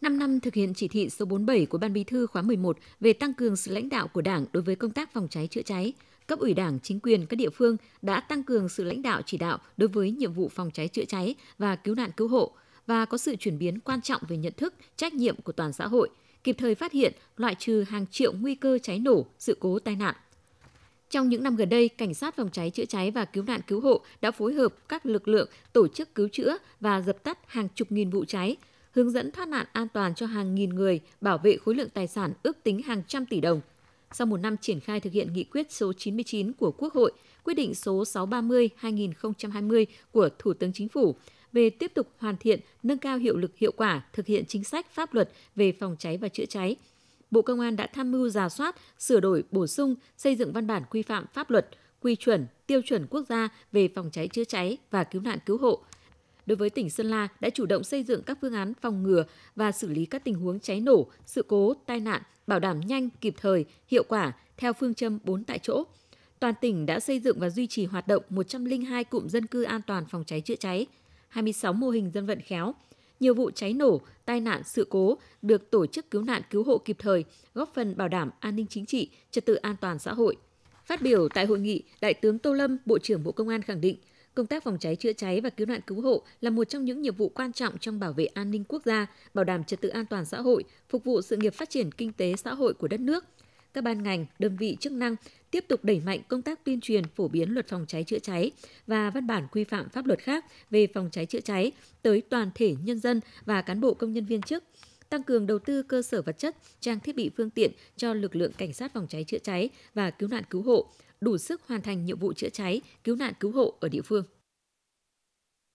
5 năm thực hiện chỉ thị số 47 của Ban Bí thư khóa 11 về tăng cường sự lãnh đạo của Đảng đối với công tác phòng cháy chữa cháy, cấp ủy Đảng, chính quyền các địa phương đã tăng cường sự lãnh đạo chỉ đạo đối với nhiệm vụ phòng cháy chữa cháy và cứu nạn cứu hộ và có sự chuyển biến quan trọng về nhận thức, trách nhiệm của toàn xã hội, kịp thời phát hiện, loại trừ hàng triệu nguy cơ cháy nổ, sự cố tai nạn. Trong những năm gần đây, cảnh sát phòng cháy chữa cháy và cứu nạn cứu hộ đã phối hợp các lực lượng tổ chức cứu chữa và dập tắt hàng chục nghìn vụ cháy, hướng dẫn thoát nạn an toàn cho hàng nghìn người, bảo vệ khối lượng tài sản ước tính hàng trăm tỷ đồng. Sau một năm triển khai thực hiện nghị quyết số 99 của Quốc hội, quyết định số 630-2020 của Thủ tướng Chính phủ về tiếp tục hoàn thiện, nâng cao hiệu lực hiệu quả thực hiện chính sách pháp luật về phòng cháy và chữa cháy, Bộ Công an đã tham mưu giả soát, sửa đổi, bổ sung, xây dựng văn bản quy phạm pháp luật, quy chuẩn, tiêu chuẩn quốc gia về phòng cháy chữa cháy và cứu nạn cứu hộ, đối với tỉnh Sơn La đã chủ động xây dựng các phương án phòng ngừa và xử lý các tình huống cháy nổ, sự cố, tai nạn, bảo đảm nhanh, kịp thời, hiệu quả theo phương châm 4 tại chỗ. Toàn tỉnh đã xây dựng và duy trì hoạt động 102 cụm dân cư an toàn phòng cháy chữa cháy, 26 mô hình dân vận khéo. Nhiều vụ cháy nổ, tai nạn, sự cố được tổ chức cứu nạn cứu hộ kịp thời, góp phần bảo đảm an ninh chính trị, trật tự an toàn xã hội. Phát biểu tại hội nghị, Đại tướng Tô Lâm, Bộ trưởng Bộ Công an khẳng định, Công tác phòng cháy chữa cháy và cứu nạn cứu hộ là một trong những nhiệm vụ quan trọng trong bảo vệ an ninh quốc gia, bảo đảm trật tự an toàn xã hội, phục vụ sự nghiệp phát triển kinh tế xã hội của đất nước. Các ban ngành, đơn vị chức năng tiếp tục đẩy mạnh công tác tuyên truyền phổ biến luật phòng cháy chữa cháy và văn bản quy phạm pháp luật khác về phòng cháy chữa cháy tới toàn thể nhân dân và cán bộ công nhân viên chức, tăng cường đầu tư cơ sở vật chất, trang thiết bị phương tiện cho lực lượng cảnh sát phòng cháy chữa cháy và cứu nạn cứu hộ, đủ sức hoàn thành nhiệm vụ chữa cháy, cứu nạn cứu hộ ở địa phương.